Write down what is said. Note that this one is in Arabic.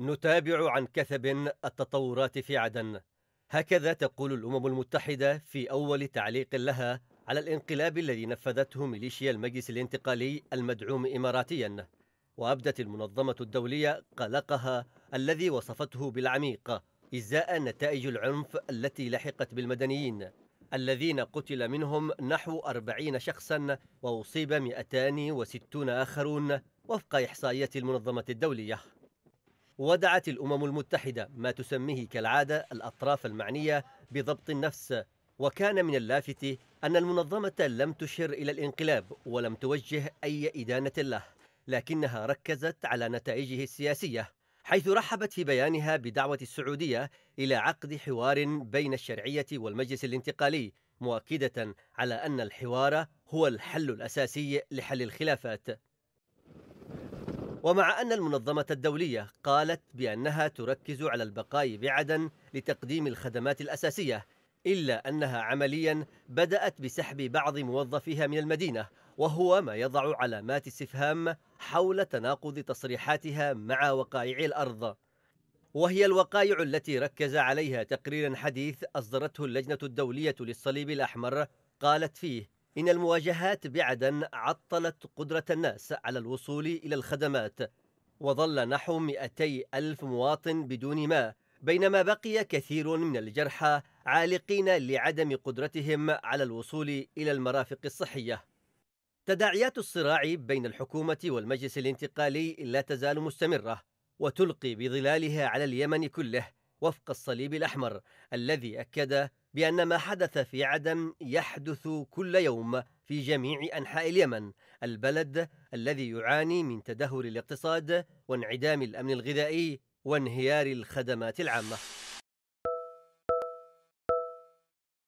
نتابع عن كثب التطورات في عدن هكذا تقول الأمم المتحدة في أول تعليق لها على الانقلاب الذي نفذته ميليشيا المجلس الانتقالي المدعوم إماراتيا وأبدت المنظمة الدولية قلقها الذي وصفته بالعميق إزاء نتائج العنف التي لحقت بالمدنيين الذين قتل منهم نحو 40 شخصا وأصيب 260 آخرون وفق إحصائية المنظمة الدولية ودعت الأمم المتحدة ما تسميه كالعادة الأطراف المعنية بضبط النفس وكان من اللافت أن المنظمة لم تشر إلى الانقلاب ولم توجه أي إدانة له لكنها ركزت على نتائجه السياسية حيث رحبت في بيانها بدعوة السعودية إلى عقد حوار بين الشرعية والمجلس الانتقالي مؤكدة على أن الحوار هو الحل الأساسي لحل الخلافات ومع أن المنظمة الدولية قالت بأنها تركز على البقاء بعدن لتقديم الخدمات الأساسية إلا أنها عمليا بدأت بسحب بعض موظفيها من المدينة وهو ما يضع علامات استفهام حول تناقض تصريحاتها مع وقائع الأرض وهي الوقائع التي ركز عليها تقرير حديث أصدرته اللجنة الدولية للصليب الأحمر قالت فيه إن المواجهات بعدن عطلت قدرة الناس على الوصول إلى الخدمات وظل نحو 200 ألف مواطن بدون ماء بينما بقي كثير من الجرحى عالقين لعدم قدرتهم على الوصول إلى المرافق الصحية تداعيات الصراع بين الحكومة والمجلس الانتقالي لا تزال مستمرة وتلقي بظلالها على اليمن كله وفق الصليب الأحمر الذي أكد بأن ما حدث في عدن يحدث كل يوم في جميع أنحاء اليمن البلد الذي يعاني من تدهور الاقتصاد وانعدام الأمن الغذائي وانهيار الخدمات العامة